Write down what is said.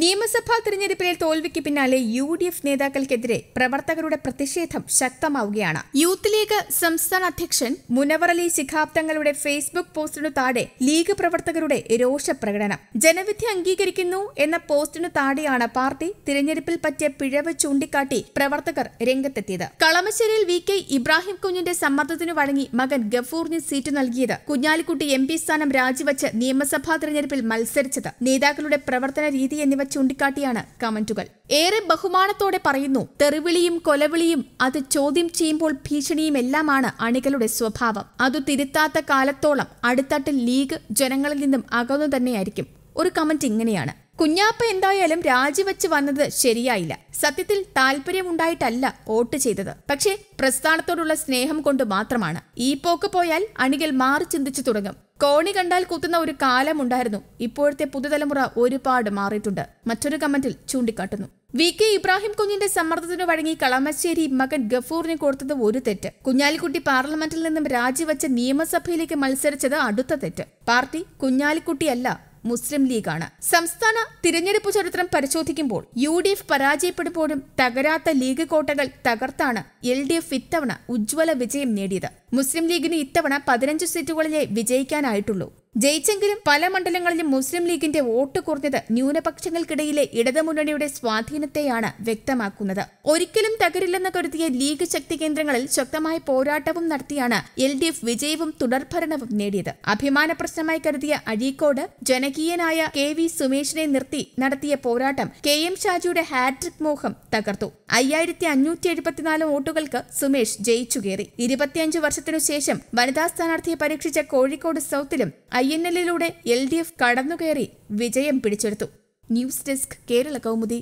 നിയമസഭാ തെരഞ്ഞെടുപ്പിലെ തോൽവിക്ക് പിന്നാലെ യു ഡി എഫ് നേതാക്കൾക്കെതിരെ പ്രവർത്തകരുടെ പ്രതിഷേധം ശക്തമാവുകയാണ് യൂത്ത് ലീഗ് സംസ്ഥാന അധ്യക്ഷൻ മുനവറലി ശിഖാബ് തങ്ങളുടെ ഫേസ്ബുക്ക് പോസ്റ്റിനു താഴെ ലീഗ് പ്രവർത്തകരുടെ രോഷപ്രകടനം ജനവിധി അംഗീകരിക്കുന്നു എന്ന പോസ്റ്റിനു താഴെയാണ് പാർട്ടി തിരഞ്ഞെടുപ്പിൽ പറ്റിയ പിഴവ് ചൂണ്ടിക്കാട്ടി പ്രവർത്തകർ രംഗത്തെത്തിയത് കളമശ്ശേരിയിൽ വി കെ ഇബ്രാഹിം കുഞ്ഞിന്റെ സമ്മർദ്ദത്തിനു വഴങ്ങി മകൻ ഗഫൂറിന് സീറ്റ് നൽകിയത് കുഞ്ഞാലിക്കുട്ടി എം പി സ്ഥാനം രാജിവച്ച് നിയമസഭാ തിരഞ്ഞെടുപ്പിൽ മത്സരിച്ചത് നേതാക്കളുടെ പ്രവർത്തന രീതി എന്നിവ എന്നിവ ചൂണ്ടിക്കാട്ടിയാണ് കമന്റുകൾ ഏറെ ബഹുമാനത്തോടെ പറയുന്നു തെറിവിളിയും കൊലവിളിയും അത് ചോദ്യം ചെയ്യുമ്പോൾ ഭീഷണിയും എല്ലാമാണ് അണികളുടെ സ്വഭാവം അത് തിരുത്താത്ത കാലത്തോളം അടുത്തട്ട് ലീഗ് ജനങ്ങളിൽ നിന്നും അകന്നു തന്നെയായിരിക്കും ഒരു കമന്റ് ഇങ്ങനെയാണ് കുഞ്ഞാപ്പ എന്തായാലും രാജിവെച്ച് വന്നത് ശരിയായില്ല സത്യത്തിൽ താല്പര്യമുണ്ടായിട്ടല്ല വോട്ട് ചെയ്തത് പക്ഷേ പ്രസ്ഥാനത്തോടുള്ള സ്നേഹം കൊണ്ട് മാത്രമാണ് ഈ പോക്ക് പോയാൽ അണികൾ മാറി ചിന്തിച്ചു തുടങ്ങും കോണി കണ്ടാൽ കുത്തുന്ന ഒരു കാലമുണ്ടായിരുന്നു ഇപ്പോഴത്തെ പുതുതലമുറ ഒരുപാട് മാറിയിട്ടുണ്ട് മറ്റൊരു കമന്റിൽ ചൂണ്ടിക്കാട്ടുന്നു വി കെ ഇബ്രാഹിം കുഞ്ഞിന്റെ സമ്മർദ്ദത്തിനു വഴങ്ങി കളമശ്ശേരി മകൻ ഗഫൂറിനെ കൊടുത്തത് ഒരു തെറ്റ് കുഞ്ഞാലിക്കുട്ടി പാർലമെന്റിൽ നിന്നും രാജിവെച്ച് നിയമസഭയിലേക്ക് മത്സരിച്ചത് അടുത്ത തെറ്റ് പാർട്ടി കുഞ്ഞാലിക്കുട്ടിയല്ല മുസ്ലിം ലീഗാണ് സംസ്ഥാന തിരഞ്ഞെടുപ്പ് ചരിത്രം പരിശോധിക്കുമ്പോൾ യു ഡി എഫ് പരാജയപ്പെടുമ്പോഴും തകരാത്ത ലീഗ് കോട്ടകൾ തകർത്താണ് എൽ ഡി എഫ് ഇത്തവണ ഉജ്ജ്വല വിജയം നേടിയത് മുസ്ലിം ലീഗിന് ഇത്തവണ പതിനഞ്ച് സീറ്റുകളിലെ വിജയിക്കാനായിട്ടുള്ളൂ ജയിച്ചെങ്കിലും പല മണ്ഡലങ്ങളിലും മുസ്ലിം ലീഗിന്റെ വോട്ട് കുറഞ്ഞത് ന്യൂനപക്ഷങ്ങൾക്കിടയിലെ ഇടതുമുന്നണിയുടെ സ്വാധീനത്തെയാണ് വ്യക്തമാക്കുന്നത് ഒരിക്കലും തകരില്ലെന്ന് കരുതിയ ലീഗ് ശക്തി കേന്ദ്രങ്ങളിൽ ശക്തമായ പോരാട്ടവും നടത്തിയാണ് എൽ ഡി എഫ് വിജയവും തുടർഭരണവും നേടിയത് അഭിമാന പ്രശ്നമായി കരുതിയ അഴീക്കോട് ജനകീയനായ കെ വി സുമേഷിനെ നിർത്തി നടത്തിയ പോരാട്ടം കെ എം ഷാജിയുടെ ഹാട്രിക് മോഹം തകർത്തു അയ്യായിരത്തി അഞ്ഞൂറ്റി എഴുപത്തിനാല് വോട്ടുകൾക്ക് സുമേഷ് ജയിച്ചുകേറി കയറി ഇരുപത്തിയഞ്ചു വർഷത്തിനു വനിതാ സ്ഥാനാർത്ഥിയെ പരീക്ഷിച്ച കോഴിക്കോട് സൗത്തിലും ഐ എൻ എല്ലിലൂടെ എൽ ഡി എഫ് കടന്നുകയറി വിജയം പിടിച്ചെടുത്തു ന്യൂസ് ഡെസ്ക് കേരള കൗമുദി